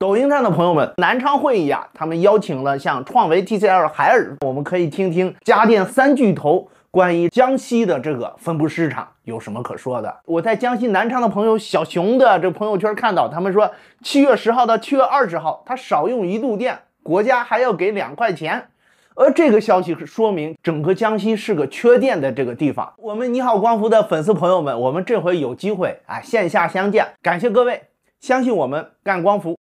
抖音上的朋友们，南昌会议啊，他们邀请了像创维、TCL、海尔，我们可以听听家电三巨头关于江西的这个分布市场有什么可说的。我在江西南昌的朋友小熊的这朋友圈看到，他们说七月十号到七月二十号，他少用一度电，国家还要给两块钱。而这个消息是说明整个江西是个缺电的这个地方。我们你好光伏的粉丝朋友们，我们这回有机会啊线下相见，感谢各位，相信我们干光伏。